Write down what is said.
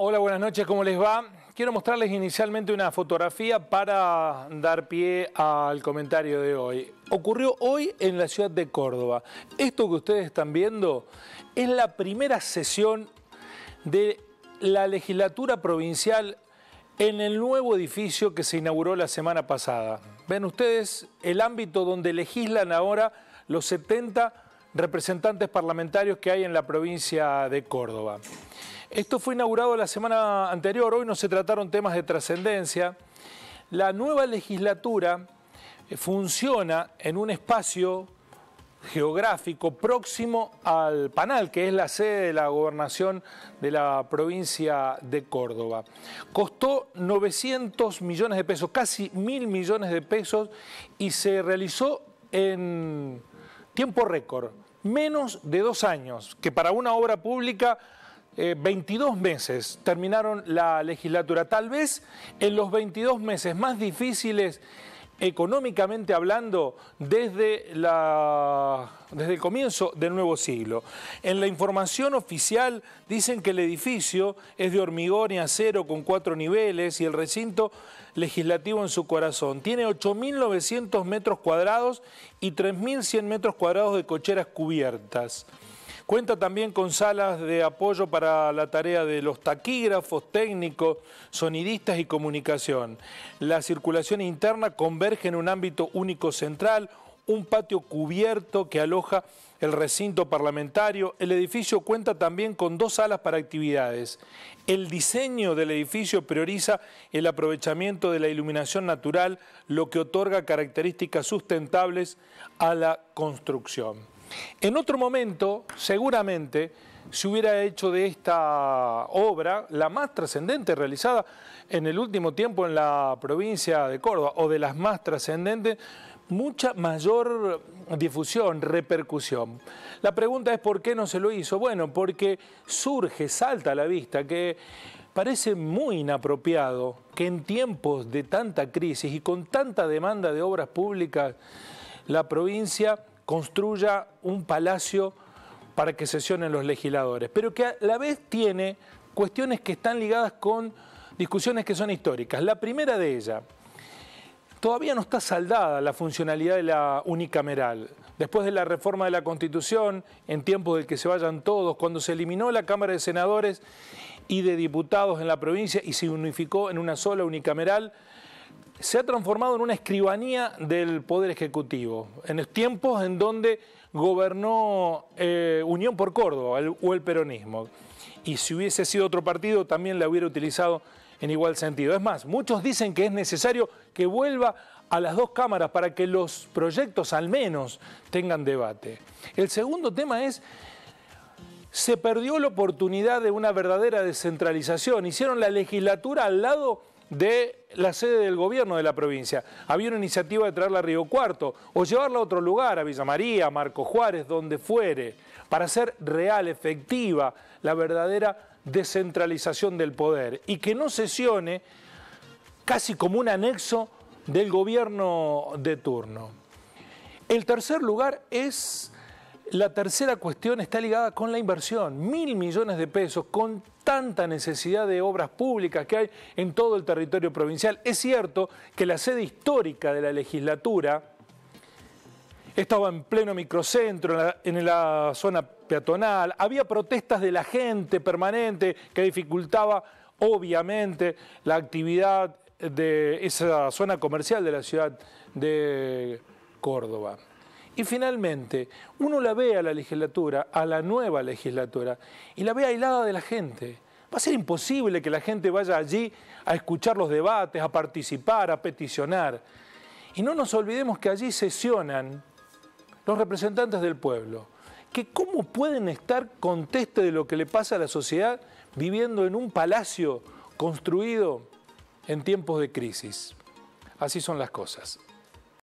Hola, buenas noches, ¿cómo les va? Quiero mostrarles inicialmente una fotografía para dar pie al comentario de hoy. Ocurrió hoy en la ciudad de Córdoba. Esto que ustedes están viendo es la primera sesión de la legislatura provincial en el nuevo edificio que se inauguró la semana pasada. Ven ustedes el ámbito donde legislan ahora los 70 representantes parlamentarios que hay en la provincia de Córdoba. Esto fue inaugurado la semana anterior, hoy no se trataron temas de trascendencia. La nueva legislatura eh, funciona en un espacio geográfico próximo al Panal, que es la sede de la gobernación de la provincia de Córdoba. Costó 900 millones de pesos, casi mil millones de pesos, y se realizó en tiempo récord, menos de dos años, que para una obra pública 22 eh, meses terminaron la legislatura. Tal vez en los 22 meses más difíciles económicamente hablando desde, la, desde el comienzo del nuevo siglo. En la información oficial dicen que el edificio es de hormigón y acero con cuatro niveles y el recinto legislativo en su corazón. Tiene 8.900 metros cuadrados y 3.100 metros cuadrados de cocheras cubiertas. Cuenta también con salas de apoyo para la tarea de los taquígrafos, técnicos, sonidistas y comunicación. La circulación interna converge en un ámbito único central, un patio cubierto que aloja el recinto parlamentario. El edificio cuenta también con dos salas para actividades. El diseño del edificio prioriza el aprovechamiento de la iluminación natural, lo que otorga características sustentables a la construcción. En otro momento, seguramente, se hubiera hecho de esta obra la más trascendente realizada en el último tiempo en la provincia de Córdoba, o de las más trascendentes, mucha mayor difusión, repercusión. La pregunta es por qué no se lo hizo. Bueno, porque surge, salta a la vista que parece muy inapropiado que en tiempos de tanta crisis y con tanta demanda de obras públicas, la provincia construya un palacio para que sesionen los legisladores, pero que a la vez tiene cuestiones que están ligadas con discusiones que son históricas. La primera de ellas, todavía no está saldada la funcionalidad de la unicameral. Después de la reforma de la Constitución, en tiempo del que se vayan todos, cuando se eliminó la Cámara de Senadores y de Diputados en la provincia y se unificó en una sola unicameral, se ha transformado en una escribanía del Poder Ejecutivo, en tiempos en donde gobernó eh, Unión por Córdoba o el peronismo. Y si hubiese sido otro partido, también la hubiera utilizado en igual sentido. Es más, muchos dicen que es necesario que vuelva a las dos cámaras para que los proyectos al menos tengan debate. El segundo tema es, se perdió la oportunidad de una verdadera descentralización. Hicieron la legislatura al lado de la sede del gobierno de la provincia. Había una iniciativa de traerla a Río Cuarto o llevarla a otro lugar, a Villa María, a Marco Juárez, donde fuere, para hacer real, efectiva, la verdadera descentralización del poder y que no sesione casi como un anexo del gobierno de turno. El tercer lugar es la tercera cuestión está ligada con la inversión. Mil millones de pesos con tanta necesidad de obras públicas que hay en todo el territorio provincial. Es cierto que la sede histórica de la legislatura estaba en pleno microcentro, en la, zona peatonal. Había protestas de la gente permanente que dificultaba, obviamente, la actividad de esa zona comercial de la ciudad de Córdoba. Y finalmente, uno la ve a la legislatura, a la nueva legislatura, y la ve aislada de la gente. Va a ser imposible que la gente vaya allí a escuchar los debates, a participar, a peticionar. Y no nos olvidemos que allí sesionan los representantes del pueblo, que cómo pueden estar conteste de lo que le pasa a la sociedad viviendo en un palacio construido en tiempos de crisis. Así son las cosas.